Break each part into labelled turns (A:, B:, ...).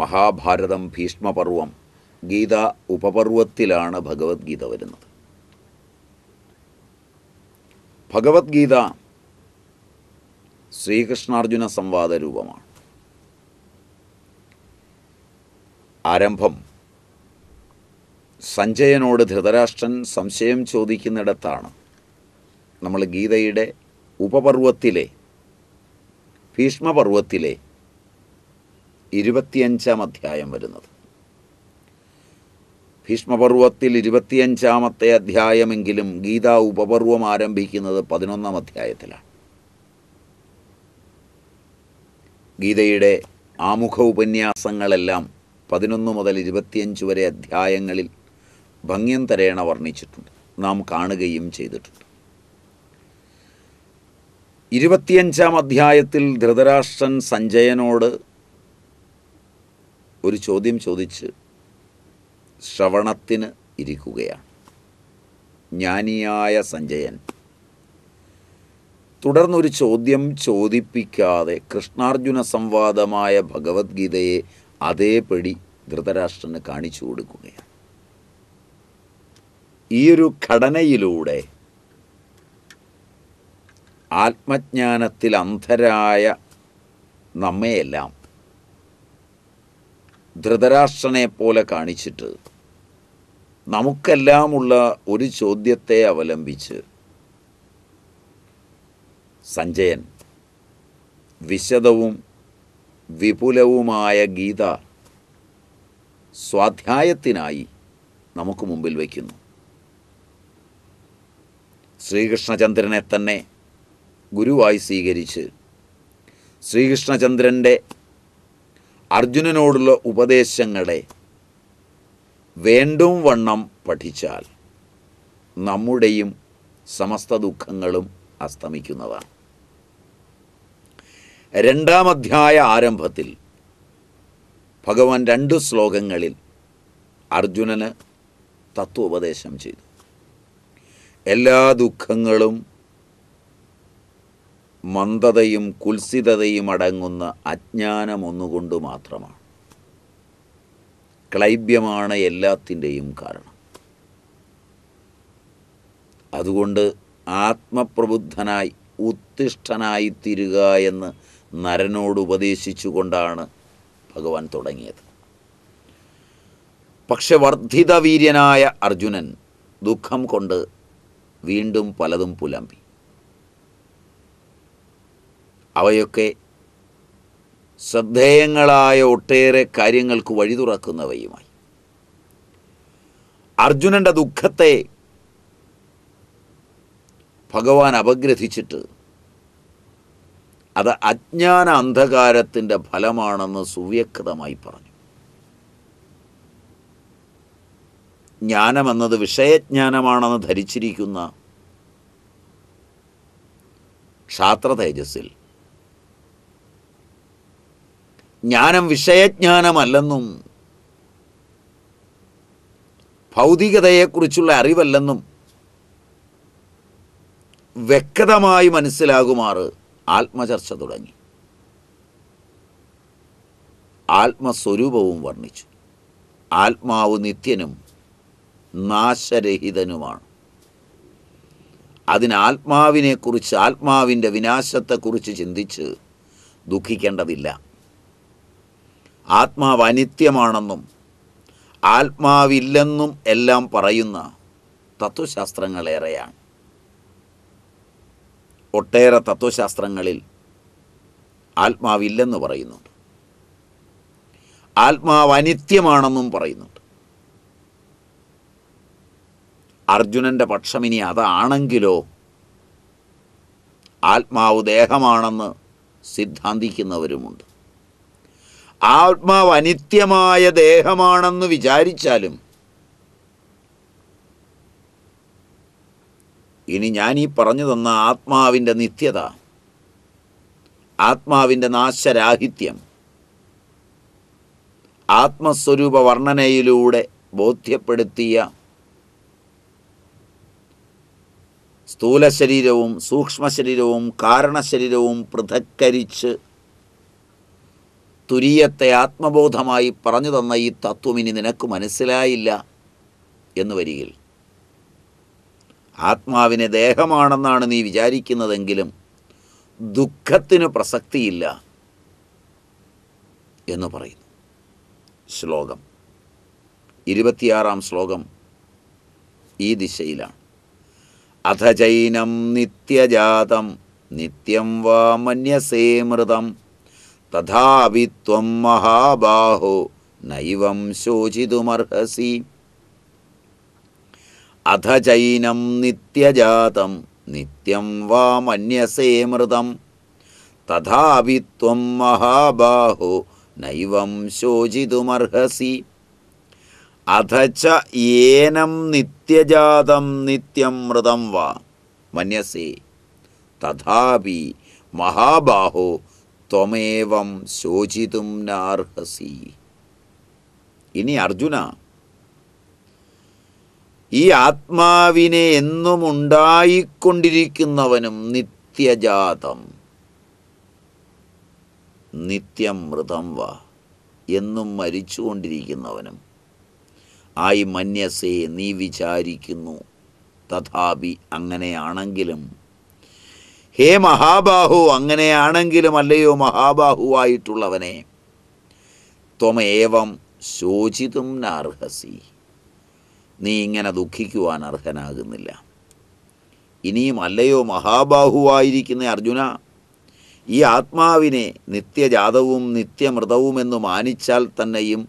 A: മഹാഭാരതം ഭീഷ്മപർവം ഗീത ഉപപർവത്തിലാണ് ഭഗവത്ഗീത വരുന്നത് ഭഗവത്ഗീത ശ്രീകൃഷ്ണാർജുന സംവാദ രൂപമാണ് ആരംഭം സഞ്ജയനോട് ധൃതരാഷ്ട്രൻ സംശയം ചോദിക്കുന്നിടത്താണ് നമ്മൾ ഗീതയുടെ ഉപപർവത്തിലെ ഭീഷ്മപർവത്തിലെ ഇരുപത്തിയഞ്ചാം അധ്യായം വരുന്നത് ഭീഷ്മപർവത്തിൽ ഇരുപത്തിയഞ്ചാമത്തെ അധ്യായമെങ്കിലും ഗീതാ ഉപപർവം ആരംഭിക്കുന്നത് പതിനൊന്നാം അധ്യായത്തിലാണ് ഗീതയുടെ ആമുഖ ഉപന്യാസങ്ങളെല്ലാം പതിനൊന്ന് മുതൽ ഇരുപത്തിയഞ്ച് വരെ അധ്യായങ്ങളിൽ ഭംഗ്യം തരേണ വർണ്ണിച്ചിട്ടുണ്ട് നാം കാണുകയും ചെയ്തിട്ടുണ്ട് ഇരുപത്തിയഞ്ചാം അധ്യായത്തിൽ ധൃതരാഷ്ട്രൻ സഞ്ജയനോട് ഒരു ചോദ്യം ചോദിച്ച് ശ്രവണത്തിന് ഇരിക്കുകയാണ് ജ്ഞാനിയായ സഞ്ജയൻ തുടർന്നൊരു ചോദ്യം ചോദിപ്പിക്കാതെ കൃഷ്ണാർജുന സംവാദമായ ഭഗവത്ഗീതയെ അതേപടി ധൃതരാഷ്ട്രന് കാണിച്ചു കൊടുക്കുകയാണ് ഒരു ഘടനയിലൂടെ ആത്മജ്ഞാനത്തിൽ അന്ധരായ നമ്മയെല്ലാം ധൃതരാഷ്ട്രനെ പോലെ കാണിച്ചിട്ട് നമുക്കെല്ലാമുള്ള ഒരു ചോദ്യത്തെ അവലംബിച്ച് സഞ്ജയൻ വിശദവും വിപുലവുമായ ഗീത സ്വാധ്യായത്തിനായി നമുക്ക് മുമ്പിൽ വയ്ക്കുന്നു ശ്രീകൃഷ്ണചന്ദ്രനെ തന്നെ ഗുരുവായി സ്വീകരിച്ച് ശ്രീകൃഷ്ണചന്ദ്രൻ്റെ അർജുനനോടുള്ള ഉപദേശങ്ങളെ വേണ്ടും വണ്ണം പഠിച്ചാൽ നമ്മുടെയും സമസ്ത ദുഃഖങ്ങളും അസ്തമിക്കുന്നതാണ് രണ്ടാം അധ്യായ ആരംഭത്തിൽ ഭഗവാൻ രണ്ട് ശ്ലോകങ്ങളിൽ അർജുനന് തത്വോപദേശം ചെയ്തു എല്ലാ ദുഃഖങ്ങളും മന്ദതയും കുൽസിതതയും അടങ്ങുന്ന അജ്ഞാനമൊന്നുകൊണ്ട് മാത്രമാണ് ക്ലൈബ്യമാണ് എല്ലാത്തിൻ്റെയും കാരണം അതുകൊണ്ട് ആത്മപ്രബുദ്ധനായി ഉത്തിഷ്ഠനായി തീരുക എന്ന് നരനോട് ഉപദേശിച്ചുകൊണ്ടാണ് ഭഗവാൻ തുടങ്ങിയത് പക്ഷെ വീര്യനായ അർജുനൻ ദുഃഖം കൊണ്ട് വീണ്ടും പലതും പുലമ്പി അവയൊക്കെ ശ്രദ്ധേയങ്ങളായ ഒട്ടേറെ കാര്യങ്ങൾക്ക് വഴി തുറക്കുന്നവയുമായി അർജുനൻ്റെ ദുഃഖത്തെ ഭഗവാൻ അപഗ്രഥിച്ചിട്ട് അത് അജ്ഞാന അന്ധകാരത്തിൻ്റെ ഫലമാണെന്ന് സുവ്യക്തമായി പറഞ്ഞു ജ്ഞാനമെന്നത് വിഷയജ്ഞാനമാണെന്ന് ധരിച്ചിരിക്കുന്ന ക്ഷാത്ര തേജസ്സിൽ ജ്ഞാനം വിഷയജ്ഞാനമല്ലെന്നും ഭൗതികതയെക്കുറിച്ചുള്ള അറിവല്ലെന്നും വ്യക്തമായി മനസ്സിലാകുമാറ് ആത്മചർച്ച തുടങ്ങി ആത്മസ്വരൂപവും വർണ്ണിച്ചു ആത്മാവ് നിത്യനും നാശരഹിതനുമാണ് അതിന് ആത്മാവിനെക്കുറിച്ച് ആത്മാവിൻ്റെ വിനാശത്തെക്കുറിച്ച് ചിന്തിച്ച് ദുഃഖിക്കേണ്ടതില്ല ആത്മാവ് അനിത്യമാണെന്നും ആത്മാവില്ലെന്നും എല്ലാം പറയുന്ന തത്വശാസ്ത്രങ്ങളേറെയാണ് ഒട്ടേറെ തത്വശാസ്ത്രങ്ങളിൽ ആത്മാവില്ലെന്ന് പറയുന്നുണ്ട് ആത്മാവ് അനിത്യമാണെന്നും പറയുന്നുണ്ട് അർജുനൻ്റെ പക്ഷമിനി അതാണെങ്കിലോ ആത്മാവ് ദേഹമാണെന്ന് സിദ്ധാന്തിക്കുന്നവരുമുണ്ട് ആത്മാവ് അനിത്യമായ ദേഹമാണെന്ന് വിചാരിച്ചാലും ഇനി ഞാൻ ഈ പറഞ്ഞു തന്ന ആത്മാവിൻ്റെ നിത്യത ആത്മാവിൻ്റെ നാശരാഹിത്യം ആത്മസ്വരൂപ വർണ്ണനയിലൂടെ ബോധ്യപ്പെടുത്തിയ ശരീരവും സൂക്ഷ്മശരീരവും കാരണശരീരവും പൃഥക്കരിച്ച് തുരിയത്തെ ആത്മബോധമായി പറഞ്ഞു തന്ന ഈ തത്വം ഇനി നിനക്ക് മനസ്സിലായില്ല എന്ന് വരികിൽ ആത്മാവിനെ ദേഹമാണെന്നാണ് നീ വിചാരിക്കുന്നതെങ്കിലും ദുഃഖത്തിന് പ്രസക്തിയില്ല എന്ന് പറയുന്നു ശ്ലോകം ഇരുപത്തിയാറാം ശ്ലോകം ഈ ദിശയിലാണ് അഥ നിത്യജാതം നിത്യം വാമന്യസേമൃതം തഥാപി ത്വം മഹാബാഹോ നൈവം ശോചിതുമർഹസി അഥ ചൈനം നിത്യജാതം നിത്യം വാ മന്യസേ മൃതം തഥാപി ത്വം മഹാബാഹോ നൈവം ശോചിതുമർഹസി അഥ ച ഏനം നിത്യജാതം നിത്യം മൃതം വാ മന്യസേ തഥാപി മഹാബാഹോ ത്വമേവം ശോചിതും നാർഹസി ഇനി അർജുന ഈ ആത്മാവിനെ എന്നും ഉണ്ടായിക്കൊണ്ടിരിക്കുന്നവനും നിത്യജാതം നിത്യം മൃതം വ എന്നും മരിച്ചുകൊണ്ടിരിക്കുന്നവനും ആയി മന്യസേ നീ വിചാരിക്കുന്നു തഥാപി അങ്ങനെയാണെങ്കിലും ഹേ മഹാബാഹു അങ്ങനെയാണെങ്കിലും അല്ലയോ മഹാബാഹുവായിട്ടുള്ളവനെ ത്വമേവം ശോചിതും നാർഹസി നീ ഇങ്ങനെ ദുഃഖിക്കുവാൻ അർഹനാകുന്നില്ല ഇനിയും അല്ലയോ മഹാബാഹുവായിരിക്കുന്ന അർജുന ഈ ആത്മാവിനെ നിത്യജാതവും നിത്യമൃതവും എന്ന് മാനിച്ചാൽ തന്നെയും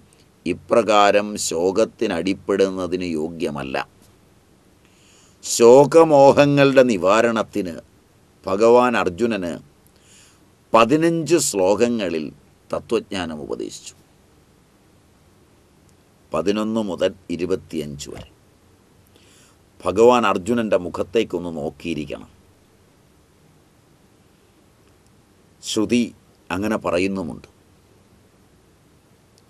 A: ഇപ്രകാരം ശോകത്തിനടിപ്പെടുന്നതിന് യോഗ്യമല്ല ശോകമോഹങ്ങളുടെ നിവാരണത്തിന് ഭഗവാൻ അർജുനന് പതിനഞ്ച് ശ്ലോകങ്ങളിൽ തത്വജ്ഞാനം ഉപദേശിച്ചു പതിനൊന്ന് മുതൽ ഇരുപത്തിയഞ്ച് വരെ ഭഗവാൻ അർജുനൻ്റെ മുഖത്തേക്കൊന്ന് നോക്കിയിരിക്കണം ശ്രുതി അങ്ങനെ പറയുന്നുമുണ്ട്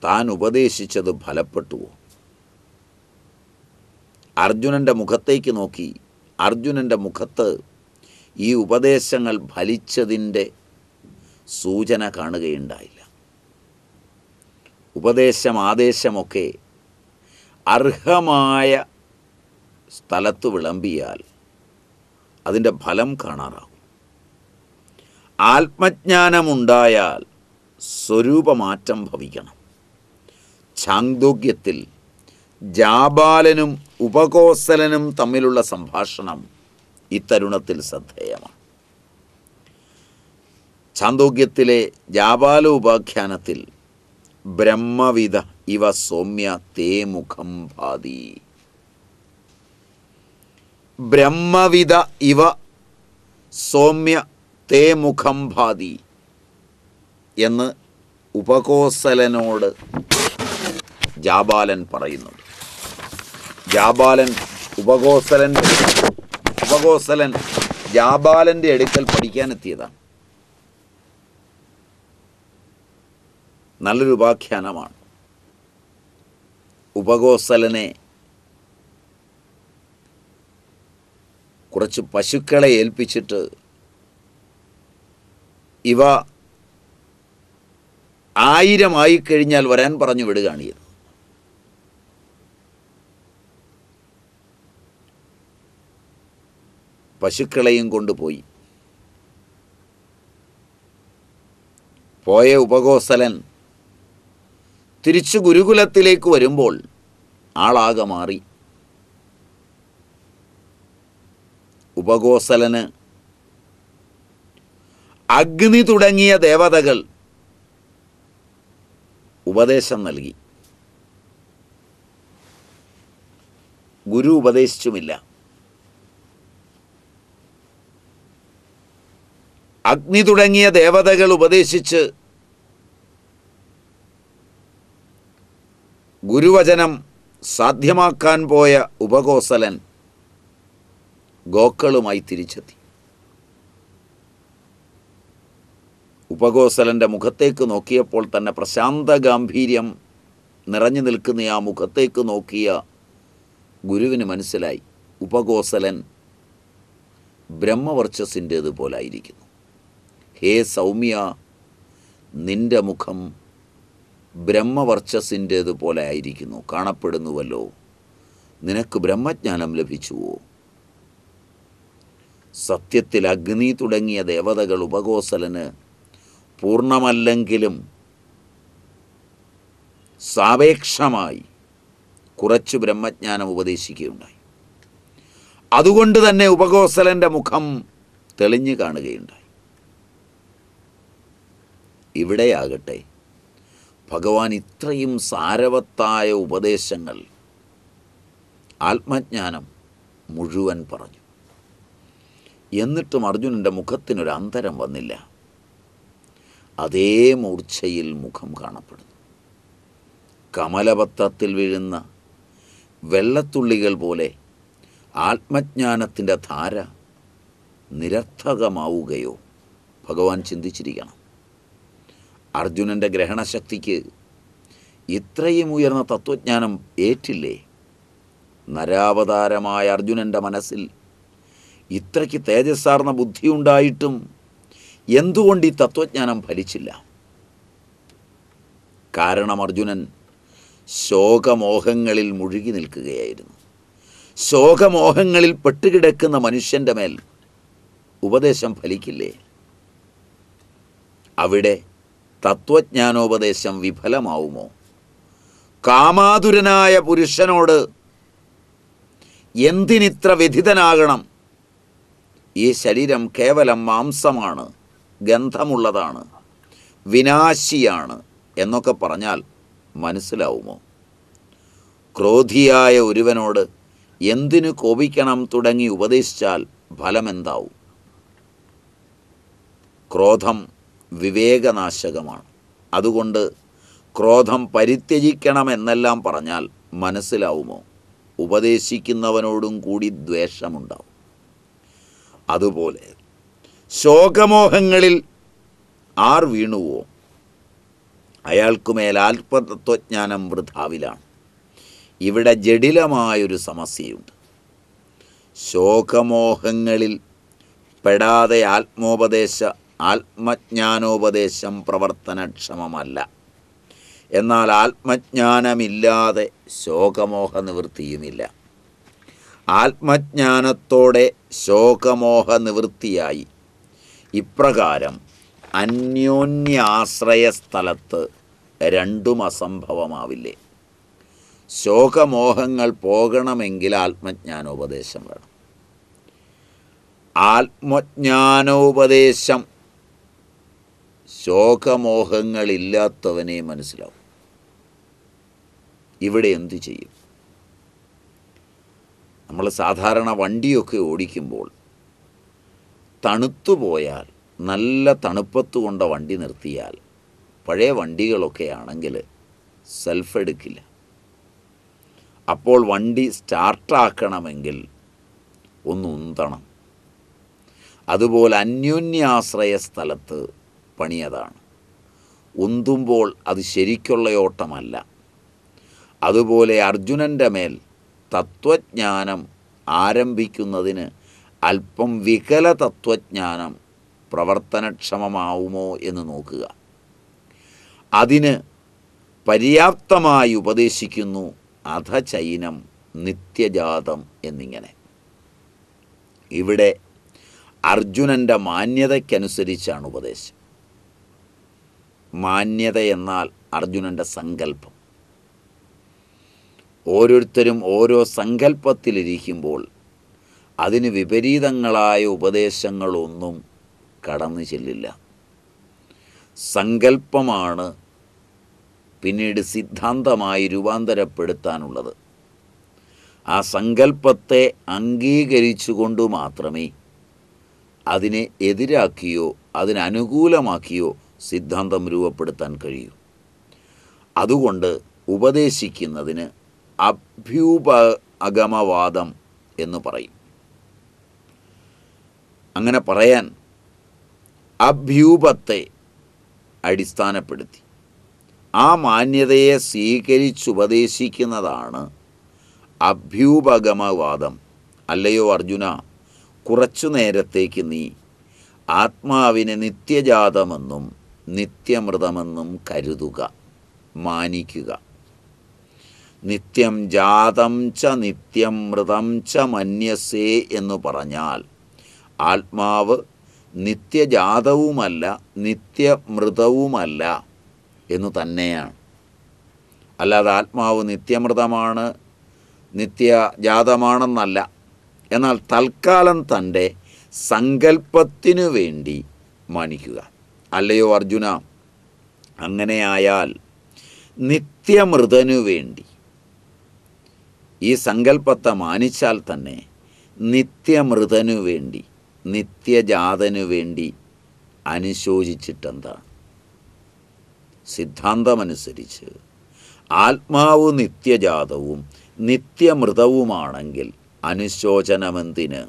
A: താൻ ഉപദേശിച്ചത് ഫലപ്പെട്ടുവോ അർജുനൻ്റെ മുഖത്തേക്ക് നോക്കി അർജുനൻ്റെ മുഖത്ത് ഈ ഉപദേശങ്ങൾ ഫലിച്ചതിൻ്റെ സൂചന കാണുകയുണ്ടായില്ല ഉപദേശം ആദേശമൊക്കെ അർഹമായ സ്ഥലത്ത് വിളമ്പിയാൽ അതിൻ്റെ ഫലം കാണാറാകും ആത്മജ്ഞാനമുണ്ടായാൽ സ്വരൂപമാറ്റം ഭവിക്കണം ഛാന്ദോഗ്യത്തിൽ ജാബാലനും ഉപകോസലനും തമ്മിലുള്ള സംഭാഷണം ഇത്തരുണത്തിൽ ശ്രദ്ധേയമാണ് ചാന്തോഗ്യത്തിലെ ജാപാല ഉപാഖ്യാനത്തിൽ ബ്രഹ്മവിധ ഇവ സൗമ്യ തേ മുഖം ഭാതി ബ്രഹ്മവിധ ഇവ സൗമ്യ തേ മുഖം ഭാതി എന്ന് ഉപകോസലനോട് ജാബാലൻ പറയുന്നു ജാബാലൻ ഉപകോസലൻ സമഗോസലൻ ജാബാലൻ്റെ അടുക്കൽ പഠിക്കാനെത്തിയതാണ് നല്ലൊരു ഉപാഖ്യാനമാണ് ഉപഗോസലനെ കുറച്ച് പശുക്കളെ ഏൽപ്പിച്ചിട്ട് ഇവ ആയിരം കഴിഞ്ഞാൽ വരാൻ പറഞ്ഞു വിടുകയാണ് ചെയ്തത് പശുക്കളെയും കൊണ്ടുപോയി പോയ ഉപകോസലൻ തിരിച്ചു ഗുരുകുലത്തിലേക്ക് വരുമ്പോൾ ആളാകെ മാറി ഉപകോസലന് അഗ്നി തുടങ്ങിയ ദേവതകൾ ഉപദേശം നൽകി ഗുരു ഉപദേശിച്ചുമില്ല അഗ്നി തുടങ്ങിയ ദേവതകൾ ഉപദേശിച്ച് ഗുരുവചനം സാധ്യമാക്കാൻ പോയ ഉപകോസലൻ ഗോക്കളുമായി തിരിച്ചെത്തി ഉപകോസലൻ്റെ മുഖത്തേക്ക് നോക്കിയപ്പോൾ തന്നെ പ്രശാന്ത ഗാംഭീര്യം നിറഞ്ഞു നിൽക്കുന്ന ആ മുഖത്തേക്ക് നോക്കിയ ഗുരുവിന് മനസ്സിലായി ഉപകോസലൻ ബ്രഹ്മവർച്ചസിൻ്റേതുപോലായിരിക്കുന്നു ഹേ സൗമ്യ നിന്റെ മുഖം ബ്രഹ്മവർച്ചസിൻ്റേതുപോലെ ആയിരിക്കുന്നു കാണപ്പെടുന്നുവല്ലോ നിനക്ക് ബ്രഹ്മജ്ഞാനം ലഭിച്ചുവോ സത്യത്തിൽ അഗ്നി തുടങ്ങിയ ദേവതകൾ ഉപകോസലന് പൂർണ്ണമല്ലെങ്കിലും സാപേക്ഷമായി കുറച്ച് ബ്രഹ്മജ്ഞാനം ഉപദേശിക്കുകയുണ്ടായി അതുകൊണ്ട് തന്നെ ഉപകോസലൻ്റെ മുഖം തെളിഞ്ഞു കാണുകയുണ്ടായി ഇവിടെയാകട്ടെ ഭഗവാൻ ഇത്രയും സാരവത്തായ ഉപദേശങ്ങൾ ആത്മജ്ഞാനം മുഴുവൻ പറഞ്ഞു എന്നിട്ടും അർജുനൻ്റെ മുഖത്തിനൊരു അന്തരം വന്നില്ല അതേ മൂർച്ഛയിൽ മുഖം കാണപ്പെടുന്നു കമലപത്രത്തിൽ വീഴുന്ന വെള്ളത്തുള്ളികൾ പോലെ ആത്മജ്ഞാനത്തിൻ്റെ ധാര നിരർത്ഥകമാവുകയോ ഭഗവാൻ ചിന്തിച്ചിരിക്കണം അർജുനൻ്റെ ഗ്രഹണശക്തിക്ക് ഇത്രയും ഉയർന്ന തത്വജ്ഞാനം ഏറ്റില്ലേ നരാവതാരമായ അർജുനൻ്റെ മനസ്സിൽ ഇത്രയ്ക്ക് തേജസ്സാർന്ന ബുദ്ധിയുണ്ടായിട്ടും എന്തുകൊണ്ട് ഈ തത്വജ്ഞാനം ഫലിച്ചില്ല കാരണം അർജുനൻ ശോകമോഹങ്ങളിൽ മുഴുകി നിൽക്കുകയായിരുന്നു ശോകമോഹങ്ങളിൽ പെട്ടുകിടക്കുന്ന മനുഷ്യൻ്റെ മേൽ ഉപദേശം ഫലിക്കില്ലേ അവിടെ തത്വജ്ഞാനോപദേശം വിഫലമാവുമോ കാമാതുരനായ പുരുഷനോട് എന്തിനിത്ര വ്യഥിതനാകണം ഈ ശരീരം കേവലം മാംസമാണ് ഗന്ധമുള്ളതാണ് വിനാശിയാണ് എന്നൊക്കെ പറഞ്ഞാൽ മനസ്സിലാവുമോ ക്രോധിയായ ഒരുവനോട് എന്തിനു കോപിക്കണം തുടങ്ങി ഉപദേശിച്ചാൽ ഫലമെന്താവും ക്രോധം വിവേകനാശകമാണ് അതുകൊണ്ട് ക്രോധം പരിത്യജിക്കണമെന്നെല്ലാം പറഞ്ഞാൽ മനസ്സിലാവുമോ ഉപദേശിക്കുന്നവനോടും കൂടി ദ്വേഷമുണ്ടാവും അതുപോലെ ശോകമോഹങ്ങളിൽ ആർ വീണുവോ മേൽ ആത്മതത്വജ്ഞാനം വൃഥാവിലാണ് ഇവിടെ ജഡിലമായൊരു സമസ്യയുണ്ട് ശോകമോഹങ്ങളിൽ പെടാതെ ആത്മോപദേശ ആത്മജ്ഞാനോപദേശം പ്രവർത്തനക്ഷമമല്ല എന്നാൽ ആത്മജ്ഞാനമില്ലാതെ ശോകമോഹ നിവൃത്തിയുമില്ല ആത്മജ്ഞാനത്തോടെ ശോകമോഹ നിവൃത്തിയായി ഇപ്രകാരം അന്യോന്യാശ്രയ സ്ഥലത്ത് രണ്ടും അസംഭവമാവില്ലേ ശോകമോഹങ്ങൾ പോകണമെങ്കിൽ ആത്മജ്ഞാനോപദേശം വേണം ആത്മജ്ഞാനോപദേശം ശോകമോഹങ്ങളില്ലാത്തവനെ മനസ്സിലാവും ഇവിടെ എന്തു ചെയ്യും നമ്മൾ സാധാരണ വണ്ടിയൊക്കെ ഓടിക്കുമ്പോൾ തണുത്തുപോയാൽ നല്ല തണുപ്പത്ത് കൊണ്ട വണ്ടി നിർത്തിയാൽ പഴയ വണ്ടികളൊക്കെ ആണെങ്കിൽ സെൽഫ് എടുക്കില്ല അപ്പോൾ വണ്ടി സ്റ്റാർട്ടാക്കണമെങ്കിൽ ഒന്ന് ഉന്തണം അതുപോലെ അന്യോന്യാശ്രയ സ്ഥലത്ത് പണിയതാണ് ഉന്തുമ്പോൾ അത് ശരിക്കുള്ള ഓട്ടമല്ല അതുപോലെ അർജുനൻ്റെ മേൽ തത്വജ്ഞാനം ആരംഭിക്കുന്നതിന് അല്പം വികല തത്വജ്ഞാനം പ്രവർത്തനക്ഷമമാവുമോ എന്ന് നോക്കുക അതിന് പര്യാപ്തമായി ഉപദേശിക്കുന്നു അധചൈനം നിത്യജാതം എന്നിങ്ങനെ ഇവിടെ അർജുനൻ്റെ മാന്യതയ്ക്കനുസരിച്ചാണ് ഉപദേശം മാന്യത എന്നാൽ അർജുനൻ്റെ സങ്കല്പം ഓരോരുത്തരും ഓരോ സങ്കല്പത്തിലിരിക്കുമ്പോൾ അതിന് വിപരീതങ്ങളായ ഉപദേശങ്ങളൊന്നും കടന്നു ചെല്ലില്ല സങ്കല്പമാണ് പിന്നീട് സിദ്ധാന്തമായി രൂപാന്തരപ്പെടുത്താനുള്ളത് ആ സങ്കല്പത്തെ അംഗീകരിച്ചുകൊണ്ട് മാത്രമേ അതിനെ എതിരാക്കിയോ അതിനനുകൂലമാക്കിയോ സിദ്ധാന്തം രൂപപ്പെടുത്താൻ കഴിയൂ അതുകൊണ്ട് ഉപദേശിക്കുന്നതിന് അഭ്യൂപ അഗമവാദം എന്ന് പറയും അങ്ങനെ പറയാൻ അഭ്യൂപത്തെ അടിസ്ഥാനപ്പെടുത്തി ആ മാന്യതയെ സ്വീകരിച്ചുപദേശിക്കുന്നതാണ് അഭ്യൂപഗമവാദം അല്ലയോ അർജുന കുറച്ചു നേരത്തേക്ക് നീ ആത്മാവിനെ നിത്യജാതമെന്നും നിത്യമൃതമെന്നും കരുതുക മാനിക്കുക നിത്യം ജാതം ച നിത്യം മൃതം ച മന്യസേ എന്ന് പറഞ്ഞാൽ ആത്മാവ് നിത്യജാതവുമല്ല നിത്യമൃതവുമല്ല എന്നു തന്നെയാണ് അല്ലാതെ ആത്മാവ് നിത്യമൃതമാണ് നിത്യജാതമാണെന്നല്ല എന്നാൽ തൽക്കാലം തൻ്റെ സങ്കല്പത്തിനു വേണ്ടി മാനിക്കുക അല്ലയോ അർജുന അങ്ങനെയായാൽ നിത്യമൃതനു വേണ്ടി ഈ സങ്കല്പത്തെ മാനിച്ചാൽ തന്നെ നിത്യമൃതനു വേണ്ടി നിത്യജാതനു വേണ്ടി അനുശോചിച്ചിട്ടെന്താണ് സിദ്ധാന്തമനുസരിച്ച് ആത്മാവ് നിത്യജാതവും നിത്യമൃതവുമാണെങ്കിൽ അനുശോചനമെന്തിന്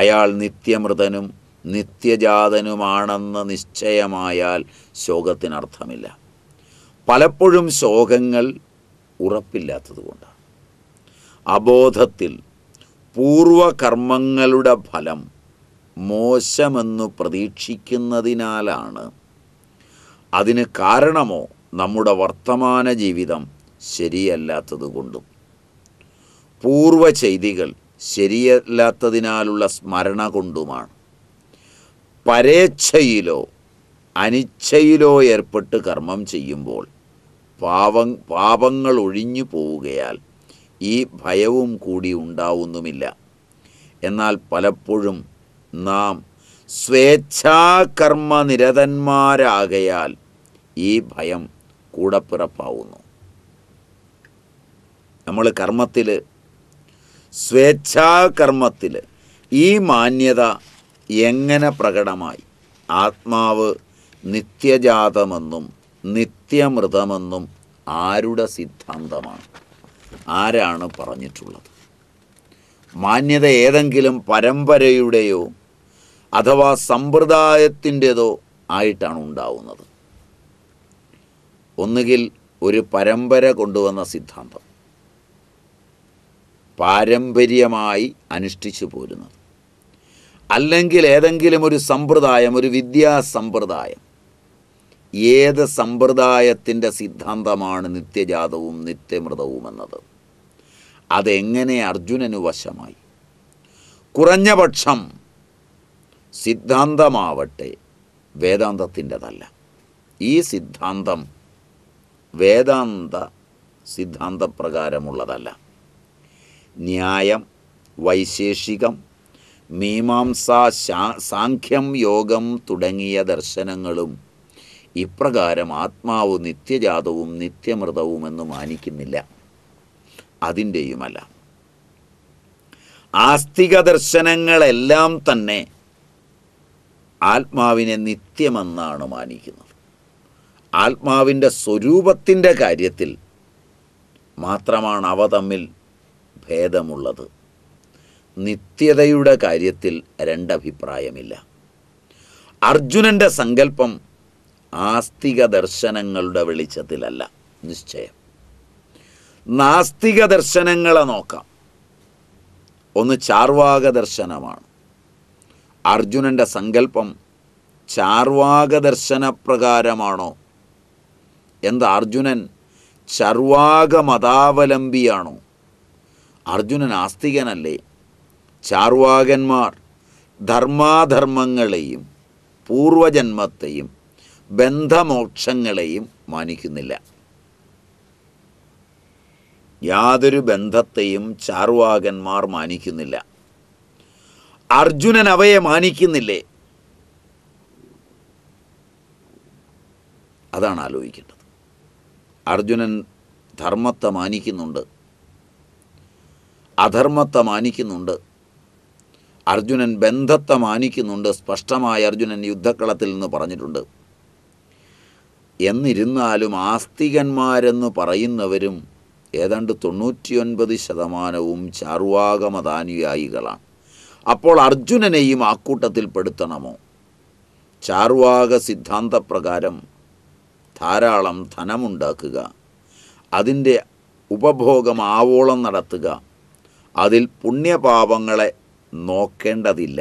A: അയാൾ നിത്യമൃതനും നിത്യജാതനുമാണെന്ന് നിശ്ചയമായാൽ ശോകത്തിനർത്ഥമില്ല പലപ്പോഴും ശോകങ്ങൾ ഉറപ്പില്ലാത്തതുകൊണ്ടാണ് അബോധത്തിൽ പൂർവകർമ്മങ്ങളുടെ ഫലം മോശമെന്നു പ്രതീക്ഷിക്കുന്നതിനാലാണ് അതിന് കാരണമോ നമ്മുടെ വർത്തമാന ജീവിതം ശരിയല്ലാത്തതുകൊണ്ടും പൂർവചെയ്തികൾ ശരിയല്ലാത്തതിനാലുള്ള സ്മരണ കൊണ്ടുമാണ് പരേച്ഛയിലോ അനിച്ഛയിലോ ഏർപ്പെട്ട് കർമ്മം ചെയ്യുമ്പോൾ പാവ പാപങ്ങൾ ഒഴിഞ്ഞു പോവുകയാൽ ഈ ഭയവും കൂടി ഉണ്ടാവുന്നുമില്ല എന്നാൽ പലപ്പോഴും നാം നിരതന്മാരാകയാൽ ഈ ഭയം പിറപ്പാവുന്നു നമ്മൾ കർമ്മത്തിൽ സ്വേച്ഛാകർമ്മത്തിൽ ഈ മാന്യത എങ്ങനെ പ്രകടമായി ആത്മാവ് നിത്യജാതമെന്നും നിത്യമൃതമെന്നും ആരുടെ സിദ്ധാന്തമാണ് ആരാണ് പറഞ്ഞിട്ടുള്ളത് മാന്യത ഏതെങ്കിലും പരമ്പരയുടെയോ അഥവാ സമ്പ്രദായത്തിൻ്റെതോ ആയിട്ടാണ് ഉണ്ടാവുന്നത് ഒന്നുകിൽ ഒരു പരമ്പര കൊണ്ടുവന്ന സിദ്ധാന്തം പാരമ്പര്യമായി അനുഷ്ഠിച്ചു പോരുന്നത് അല്ലെങ്കിൽ ഏതെങ്കിലും ഒരു സമ്പ്രദായം ഒരു വിദ്യാസമ്പ്രദായം ഏത് സമ്പ്രദായത്തിൻ്റെ സിദ്ധാന്തമാണ് നിത്യജാതവും നിത്യമൃതവും എന്നത് അതെങ്ങനെ അർജുനനു വശമായി കുറഞ്ഞ പക്ഷം സിദ്ധാന്തമാവട്ടെ വേദാന്തത്തിൻ്റെതല്ല ഈ സിദ്ധാന്തം വേദാന്ത സിദ്ധാന്തപ്രകാരമുള്ളതല്ല ന്യായം വൈശേഷികം മീമാംസ സാഖ്യം യോഗം തുടങ്ങിയ ദർശനങ്ങളും ഇപ്രകാരം ആത്മാവ് നിത്യജാതവും നിത്യമൃതവുമെന്ന് മാനിക്കുന്നില്ല അതിൻ്റെയുമല്ല ആസ്തിക ദർശനങ്ങളെല്ലാം തന്നെ ആത്മാവിനെ നിത്യമെന്നാണ് മാനിക്കുന്നത് ആത്മാവിൻ്റെ സ്വരൂപത്തിൻ്റെ കാര്യത്തിൽ മാത്രമാണ് അവ തമ്മിൽ ഭേദമുള്ളത് നിത്യതയുടെ കാര്യത്തിൽ രണ്ടഭിപ്രായമില്ല അർജുനൻ്റെ സങ്കല്പം ആസ്തിക ദർശനങ്ങളുടെ വെളിച്ചത്തിലല്ല നിശ്ചയം നാസ്തിക ദർശനങ്ങളെ നോക്കാം ഒന്ന് ചാർവാക ദർശനമാണ് അർജുനൻ്റെ സങ്കല്പം ചാർവാക ദർശനപ്രകാരമാണോ എന്താ അർജുനൻ ചർവാക മതാവലംബിയാണോ അർജുനൻ ആസ്തികനല്ലേ ചാർവാകന്മാർ ധർമാധർമ്മങ്ങളെയും പൂർവജന്മത്തെയും ബന്ധമോക്ഷങ്ങളെയും മാനിക്കുന്നില്ല യാതൊരു ബന്ധത്തെയും ചാർവാകന്മാർ മാനിക്കുന്നില്ല അർജുനൻ അവയെ മാനിക്കുന്നില്ലേ അതാണ് ആലോചിക്കേണ്ടത് അർജുനൻ ധർമ്മത്തെ മാനിക്കുന്നുണ്ട് അധർമ്മത്തെ മാനിക്കുന്നുണ്ട് അർജുനൻ ബന്ധത്തെ മാനിക്കുന്നുണ്ട് സ്പഷ്ടമായി അർജുനൻ യുദ്ധക്കളത്തിൽ നിന്ന് പറഞ്ഞിട്ടുണ്ട് എന്നിരുന്നാലും ആസ്തികന്മാരെന്ന് പറയുന്നവരും ഏതാണ്ട് തൊണ്ണൂറ്റിയൊൻപത് ശതമാനവും ചാർവാകമതാനുയായികളാണ് അപ്പോൾ അർജുനനെയും ആക്കൂട്ടത്തിൽ പെടുത്തണമോ ചാർവാക സിദ്ധാന്തപ്രകാരം ധാരാളം ധനമുണ്ടാക്കുക അതിൻ്റെ ഉപഭോഗം ആവോളം നടത്തുക അതിൽ പുണ്യപാപങ്ങളെ നോക്കേണ്ടതില്ല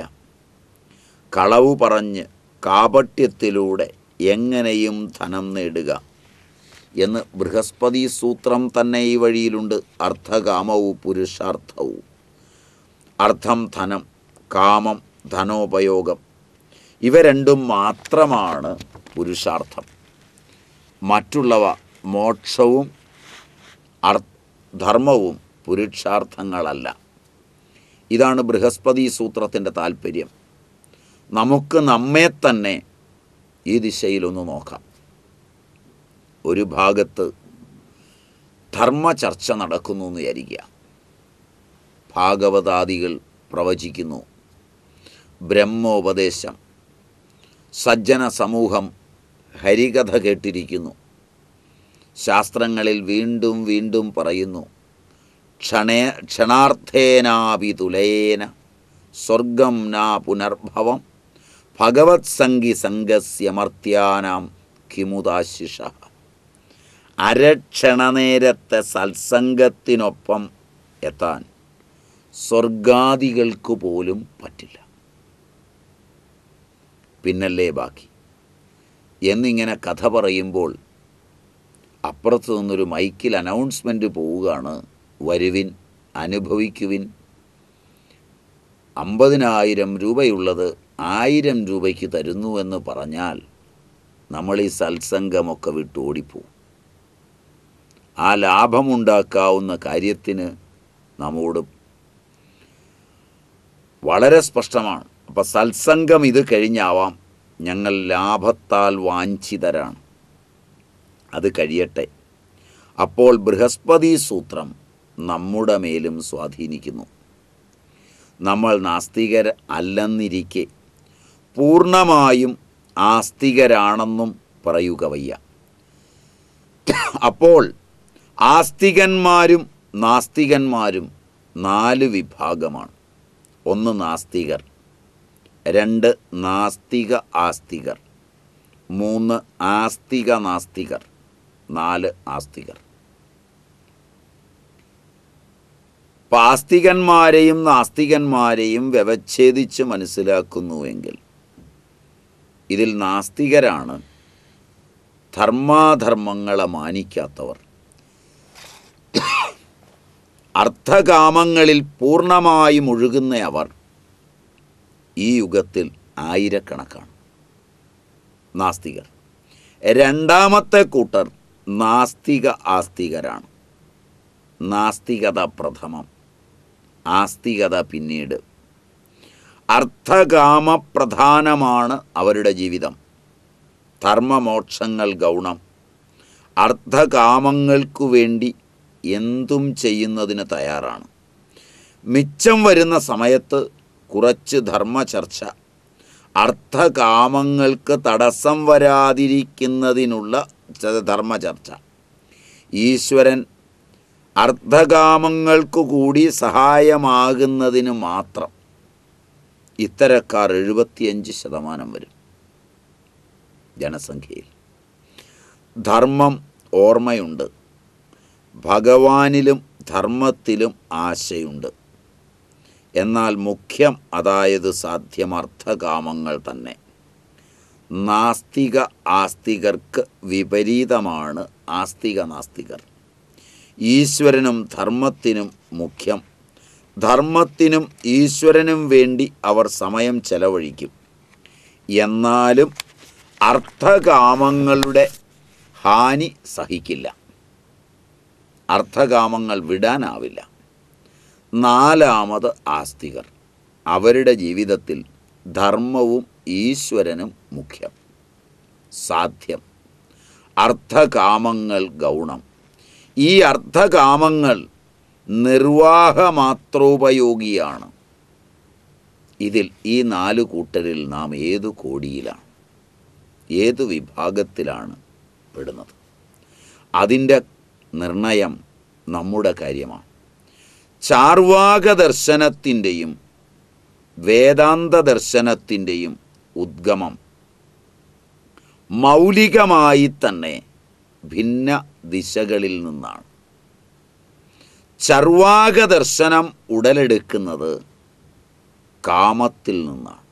A: കളവ് പറഞ്ഞ് കാപട്യത്തിലൂടെ എങ്ങനെയും ധനം നേടുക എന്ന് ബൃഹസ്പതി സൂത്രം തന്നെ ഈ വഴിയിലുണ്ട് അർത്ഥകാമവും പുരുഷാർത്ഥവും അർത്ഥം ധനം കാമം ധനോപയോഗം ഇവ രണ്ടും മാത്രമാണ് പുരുഷാർത്ഥം മറ്റുള്ളവ മോക്ഷവും അർ ധർമ്മവും പുരുഷാർത്ഥങ്ങളല്ല ഇതാണ് ബൃഹസ്പതി സൂത്രത്തിൻ്റെ താല്പര്യം നമുക്ക് നമ്മെ തന്നെ ഈ ദിശയിലൊന്ന് നോക്കാം ഒരു ഭാഗത്ത് ധർമ്മ ചർച്ച നടക്കുന്നു എന്ന് വിചാരിക്കുക ഭാഗവതാദികൾ പ്രവചിക്കുന്നു ബ്രഹ്മോപദേശം സജ്ജന സമൂഹം ഹരികഥ കേട്ടിരിക്കുന്നു ശാസ്ത്രങ്ങളിൽ വീണ്ടും വീണ്ടും പറയുന്നു ക്ഷണേ ക്ഷണാർത്ഥേനാപി തുലേന സ്വർഗം നാ പുനർഭവം ഭഗവത് സംഗി സംഗസ്യമർത്യാനാം കിമുദാശിഷ അരക്ഷണനേരത്തെ സത്സംഗത്തിനൊപ്പം എത്താൻ സ്വർഗാദികൾക്കു പോലും പറ്റില്ല പിന്നല്ലേ ബാക്കി എന്നിങ്ങനെ കഥ പറയുമ്പോൾ അപ്പുറത്തു നിന്നൊരു മൈക്കിൽ അനൗൺസ്മെൻറ്റ് പോവുകയാണ് വരുവിൻ അനുഭവിക്കുവിൻ അമ്പതിനായിരം രൂപയുള്ളത് ആയിരം രൂപയ്ക്ക് തരുന്നു എന്ന് പറഞ്ഞാൽ നമ്മൾ ഈ സത്സംഗമൊക്കെ വിട്ട് ഓടിപ്പോവും ആ ലാഭമുണ്ടാക്കാവുന്ന കാര്യത്തിന് നമ്മോട് വളരെ സ്പഷ്ടമാണ് അപ്പം സത്സംഗം ഇത് കഴിഞ്ഞാവാം ഞങ്ങൾ ലാഭത്താൽ വാഞ്ചിതരാണ് അത് കഴിയട്ടെ അപ്പോൾ ബൃഹസ്പതി സൂത്രം നമ്മുടെ മേലും സ്വാധീനിക്കുന്നു നമ്മൾ നാസ്തികർ അല്ലെന്നിരിക്കെ പൂർണ്ണമായും ആസ്തികരാണെന്നും പറയുക വയ്യ അപ്പോൾ ആസ്തികന്മാരും നാസ്തികന്മാരും നാല് വിഭാഗമാണ് ഒന്ന് നാസ്തികർ രണ്ട് നാസ്തിക ആസ്തികർ മൂന്ന് ആസ്തിക നാസ്തികർ നാല് ആസ്തികർ പാസ്തികന്മാരെയും നാസ്തികന്മാരെയും വ്യവച്ഛേദിച്ച് മനസ്സിലാക്കുന്നുവെങ്കിൽ ഇതിൽ നാസ്തികരാണ് ധർമാധർമ്മങ്ങളെ മാനിക്കാത്തവർ അർത്ഥകാമങ്ങളിൽ പൂർണ്ണമായും ഒഴുകുന്ന അവർ ഈ യുഗത്തിൽ ആയിരക്കണക്കാണ് നാസ്തികർ രണ്ടാമത്തെ കൂട്ടർ നാസ്തിക ആസ്തികരാണ് നാസ്തികത പ്രഥമം ആസ്തികത പിന്നീട് അർത്ഥകാമപ്രധാനമാണ് അവരുടെ ജീവിതം ധർമ്മമോക്ഷങ്ങൾ ഗൗണം അർത്ഥകാമങ്ങൾക്കു വേണ്ടി എന്തും ചെയ്യുന്നതിന് തയ്യാറാണ് മിച്ചം വരുന്ന സമയത്ത് കുറച്ച് ധർമ്മചർച്ച അർത്ഥകാമങ്ങൾക്ക് തടസ്സം വരാതിരിക്കുന്നതിനുള്ള ധർമ്മചർച്ച ഈശ്വരൻ അർദ്ധകാമങ്ങൾക്കു കൂടി സഹായമാകുന്നതിന് മാത്രം ഇത്തരക്കാർ എഴുപത്തിയഞ്ച് ശതമാനം വരും ജനസംഖ്യയിൽ ധർമ്മം ഓർമ്മയുണ്ട് ഭഗവാനിലും ധർമ്മത്തിലും ആശയുണ്ട് എന്നാൽ മുഖ്യം അതായത് സാധ്യമർത്ഥകാമങ്ങൾ തന്നെ നാസ്തിക ആസ്തികർക്ക് വിപരീതമാണ് ആസ്തിക നാസ്തികർ ഈശ്വരനും ധർമ്മത്തിനും മുഖ്യം ധർമ്മത്തിനും ഈശ്വരനും വേണ്ടി അവർ സമയം ചെലവഴിക്കും എന്നാലും അർത്ഥകാമങ്ങളുടെ ഹാനി സഹിക്കില്ല അർത്ഥകാമങ്ങൾ വിടാനാവില്ല നാലാമത് ആസ്തികർ അവരുടെ ജീവിതത്തിൽ ധർമ്മവും ഈശ്വരനും മുഖ്യം സാധ്യം അർത്ഥകാമങ്ങൾ ഗൗണം ഈ അർത്ഥകാമങ്ങൾ നിർവാഹമാത്രോപയോഗിയാണ് ഇതിൽ ഈ നാല് കൂട്ടരിൽ നാം ഏതു കോടിയിലാണ് ഏത് വിഭാഗത്തിലാണ് പെടുന്നത് അതിൻ്റെ നിർണയം നമ്മുടെ കാര്യമാണ് ചാർവാക ദർശനത്തിൻ്റെയും വേദാന്ത ദർശനത്തിൻ്റെയും ഉദ്ഗമം മൗലികമായി തന്നെ ഭിന്ന ദിശകളിൽ നിന്നാണ് ചർവാക ദർശനം ഉടലെടുക്കുന്നത് കാമത്തിൽ നിന്നാണ്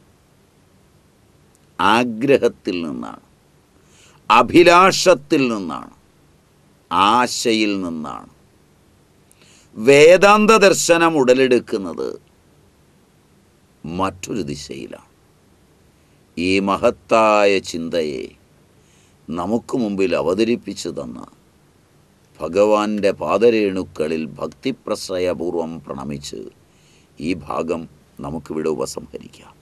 A: ആഗ്രഹത്തിൽ നിന്നാണ് അഭിലാഷത്തിൽ നിന്നാണ് ആശയിൽ നിന്നാണ് വേദാന്ത ദർശനം ഉടലെടുക്കുന്നത് മറ്റൊരു ദിശയിലാണ് ഈ മഹത്തായ ചിന്തയെ നമുക്ക് മുമ്പിൽ അവതരിപ്പിച്ചു തന്ന ഭഗവാന്റെ പാതരേണുക്കളിൽ ഭക്തിപ്രശ്രയപൂർവം പ്രണമിച്ച് ഈ ഭാഗം നമുക്കിവിടെ ഉപസംഹരിക്കാം